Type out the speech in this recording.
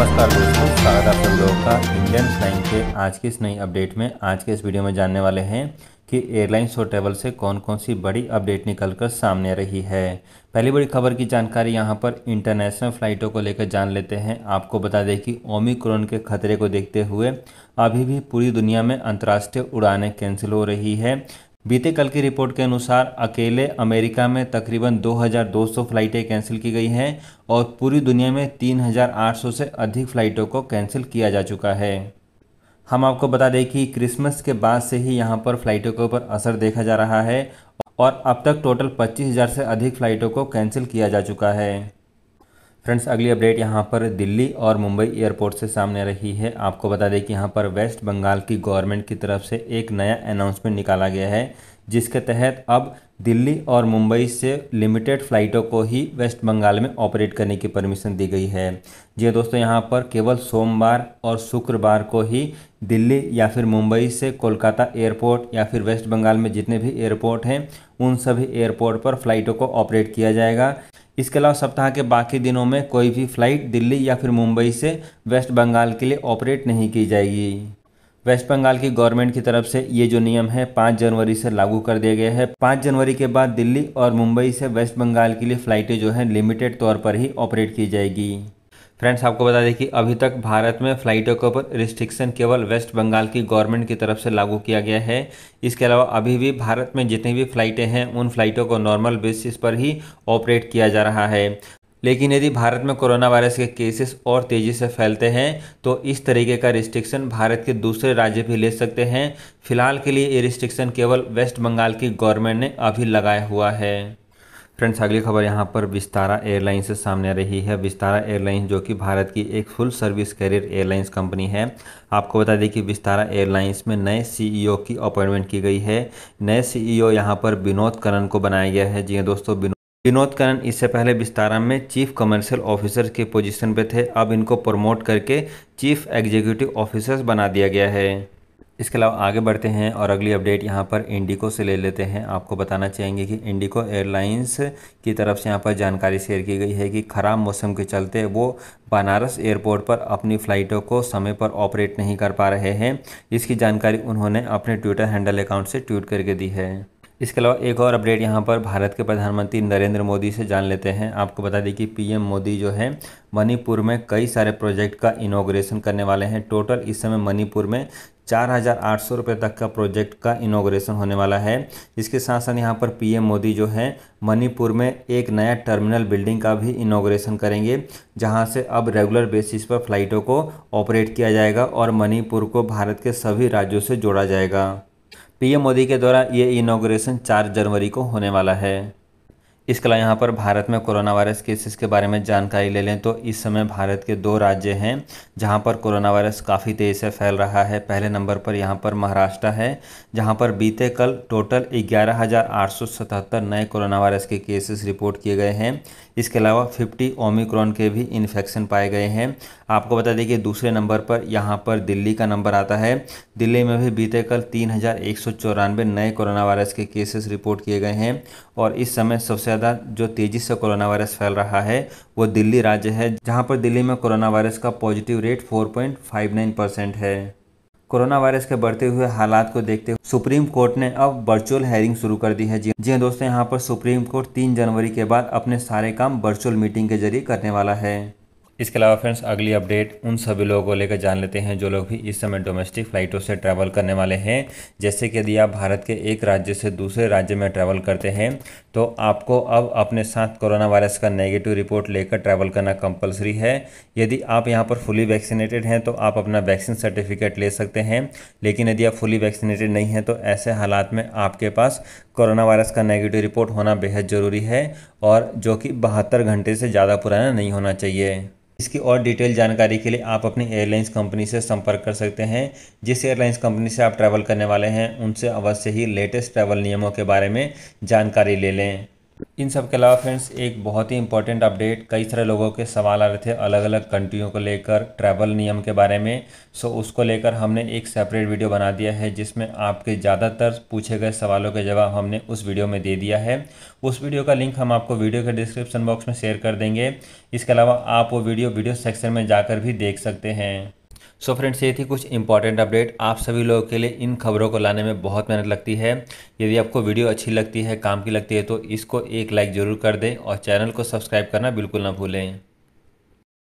नमस्कार दोस्तों स्वागत है सब लोगों का इंडियन फ्लाइंग के आज के इस नई अपडेट में आज के इस वीडियो में जानने वाले हैं कि एयरलाइंस और ट्रेवल से कौन कौन सी बड़ी अपडेट निकलकर सामने आ रही है पहली बड़ी खबर की जानकारी यहाँ पर इंटरनेशनल फ़्लाइटों को लेकर जान लेते हैं आपको बता दें कि ओमिक्रोन के खतरे को देखते हुए अभी भी पूरी दुनिया में अंतर्राष्ट्रीय उड़ानें कैंसिल हो रही है बीते कल की रिपोर्ट के अनुसार अकेले अमेरिका में तकरीबन 2,200 फ्लाइटें कैंसिल की गई हैं और पूरी दुनिया में 3,800 से अधिक फ्लाइटों को कैंसिल किया जा चुका है हम आपको बता दें कि क्रिसमस के बाद से ही यहाँ पर फ्लाइटों के ऊपर असर देखा जा रहा है और अब तक टोटल 25,000 से अधिक फ्लाइटों को कैंसिल किया जा चुका है फ्रेंड्स अगली अपडेट यहाँ पर दिल्ली और मुंबई एयरपोर्ट से सामने रही है आपको बता दें कि यहाँ पर वेस्ट बंगाल की गवर्नमेंट की तरफ से एक नया अनाउंसमेंट निकाला गया है जिसके तहत अब दिल्ली और मुंबई से लिमिटेड फ़्लाइटों को ही वेस्ट बंगाल में ऑपरेट करने की परमिशन दी गई है जी हाँ दोस्तों यहाँ पर केवल सोमवार और शुक्रवार को ही दिल्ली या फिर मुंबई से कोलकाता एयरपोर्ट या फिर वेस्ट बंगाल में जितने भी एयरपोर्ट हैं उन सभी एयरपोर्ट पर फ़्लाइटों को ऑपरेट किया जाएगा इसके अलावा सप्ताह के बाकी दिनों में कोई भी फ्लाइट दिल्ली या फिर मुंबई से वेस्ट बंगाल के लिए ऑपरेट नहीं की जाएगी वेस्ट बंगाल की गवर्नमेंट की तरफ से ये जो नियम है पाँच जनवरी से लागू कर दिया गया है पाँच जनवरी के बाद दिल्ली और मुंबई से वेस्ट बंगाल के लिए फ़्लाइटें जो हैं लिमिटेड तौर पर ही ऑपरेट की जाएगी फ्रेंड्स आपको बता दें कि अभी तक भारत में फ्लाइटों के ऊपर रिस्ट्रिक्शन केवल वेस्ट बंगाल की गवर्नमेंट की तरफ से लागू किया गया है इसके अलावा अभी भी भारत में जितनी भी फ्लाइटें हैं उन फ्लाइटों को नॉर्मल बेसिस पर ही ऑपरेट किया जा रहा है लेकिन यदि भारत में कोरोना वायरस के केसेस और तेज़ी से फैलते हैं तो इस तरीके का रिस्ट्रिक्शन भारत के दूसरे राज्य भी ले सकते हैं फिलहाल के लिए ये रिस्ट्रिक्शन केवल वेस्ट बंगाल की गवर्नमेंट ने अभी लगाया हुआ है फ्रेंड्स अगली खबर यहाँ पर विस्तारा एयरलाइंस से सामने रही है विस्तारा एयरलाइंस जो कि भारत की एक full service carrier airlines company है आपको बता दें कि विस्तारा एयरलाइंस में नए सीईओ e की अपॉइंटमेंट की गई है नए सीईओ e यहाँ पर विनोद करण को बनाया गया है जी हाँ दोस्तों विनोद करण इससे पहले विस्तारा में चीफ कमर्शियल ऑफिसर के पोजीशन पे थे अब इनको प्रमोट करके चीफ एग्जीक्यूटिव ऑफिसर्स बना दिया गया है इसके अलावा आगे बढ़ते हैं और अगली अपडेट यहाँ पर इंडिको से ले लेते हैं आपको बताना चाहेंगे कि इंडिको एयरलाइंस की तरफ से यहाँ पर जानकारी शेयर की गई है कि ख़राब मौसम के चलते वो बनारस एयरपोर्ट पर अपनी फ़्लाइटों को समय पर ऑपरेट नहीं कर पा रहे हैं इसकी जानकारी उन्होंने अपने ट्विटर हैंडल अकाउंट से ट्वीट करके दी है इसके अलावा एक और अपडेट यहाँ पर भारत के प्रधानमंत्री नरेंद्र मोदी से जान लेते हैं आपको बता दें कि पीएम मोदी जो है मणिपुर में कई सारे प्रोजेक्ट का इनोग्रेशन करने वाले हैं टोटल इस समय मणिपुर में चार हज़ार आठ सौ रुपये तक का प्रोजेक्ट का इनोग्रेशन होने वाला है इसके साथ साथ यहाँ पर पीएम मोदी जो है मणिपुर में एक नया टर्मिनल बिल्डिंग का भी इनोग्रेशन करेंगे जहाँ से अब रेगुलर बेसिस पर फ्लाइटों को ऑपरेट किया जाएगा और मणिपुर को भारत के सभी राज्यों से जोड़ा जाएगा पीएम मोदी के द्वारा ये इनाग्रेशन 4 जनवरी को होने वाला है इसके अलावा यहाँ पर भारत में कोरोना वायरस केसेस के बारे में जानकारी ले लें तो इस समय भारत के दो राज्य हैं जहाँ पर कोरोना वायरस काफ़ी तेज़ी से फैल रहा है पहले नंबर पर यहाँ पर महाराष्ट्र है जहाँ पर बीते कल टोटल ग्यारह नए कोरोना वायरस के केसेस रिपोर्ट किए गए हैं इसके अलावा 50 ओमिक्रॉन के भी इन्फेक्शन पाए गए हैं आपको बता दें कि दूसरे नंबर पर यहाँ पर दिल्ली का नंबर आता है दिल्ली में भी बीते कल तीन नए कोरोना वायरस के केसेस रिपोर्ट किए गए हैं और इस समय सबसे ज़्यादा जो तेज़ी से कोरोना वायरस फैल रहा है वो दिल्ली राज्य है जहाँ पर दिल्ली में कोरोना वायरस का पॉजिटिव रेट फोर है कोरोना वायरस के बढ़ते हुए हालात को देखते हुए सुप्रीम कोर्ट ने अब वर्चुअल हेयरिंग शुरू कर दी है जी जी दोस्तों यहां पर सुप्रीम कोर्ट तीन जनवरी के बाद अपने सारे काम वर्चुअल मीटिंग के जरिए करने वाला है इसके अलावा फ्रेंड्स अगली अपडेट उन सभी लोगों को लेकर जान लेते हैं जो लोग भी इस समय डोमेस्टिक फ़्लाइटों से ट्रैवल करने वाले हैं जैसे कि यदि आप भारत के एक राज्य से दूसरे राज्य में ट्रैवल करते हैं तो आपको अब अपने साथ कोरोना वायरस का नेगेटिव रिपोर्ट लेकर ट्रैवल करना कंपलसरी है यदि आप यहाँ पर फुली वैक्सीनेटेड हैं तो आप अपना वैक्सीन सर्टिफिकेट ले सकते हैं लेकिन यदि आप फुली वैक्सीनेटेड नहीं हैं तो ऐसे हालात में आपके पास कोरोना वायरस का नेगेटिव रिपोर्ट होना बेहद ज़रूरी है और जो कि बहत्तर घंटे से ज़्यादा पुराना नहीं होना चाहिए इसकी और डिटेल जानकारी के लिए आप अपनी एयरलाइंस कंपनी से संपर्क कर सकते हैं जिस एयरलाइंस कंपनी से आप ट्रैवल करने वाले हैं उनसे अवश्य ही लेटेस्ट ट्रैवल नियमों के बारे में जानकारी ले लें इन सब के अलावा फ्रेंड्स एक बहुत ही इंपॉर्टेंट अपडेट कई सारे लोगों के सवाल आ रहे थे अलग अलग कंट्रियों को लेकर ट्रैवल नियम के बारे में सो उसको लेकर हमने एक सेपरेट वीडियो बना दिया है जिसमें आपके ज़्यादातर पूछे गए सवालों के जवाब हमने उस वीडियो में दे दिया है उस वीडियो का लिंक हम आपको वीडियो के डिस्क्रिप्शन बॉक्स में शेयर कर देंगे इसके अलावा आप वो वीडियो वीडियो सेक्शन में जाकर भी देख सकते हैं सो so फ्रेंड्स ये थी कुछ इंपॉर्टेंट अपडेट आप सभी लोगों के लिए इन खबरों को लाने में बहुत मेहनत लगती है यदि आपको वीडियो अच्छी लगती है काम की लगती है तो इसको एक लाइक ज़रूर कर दें और चैनल को सब्सक्राइब करना बिल्कुल ना भूलें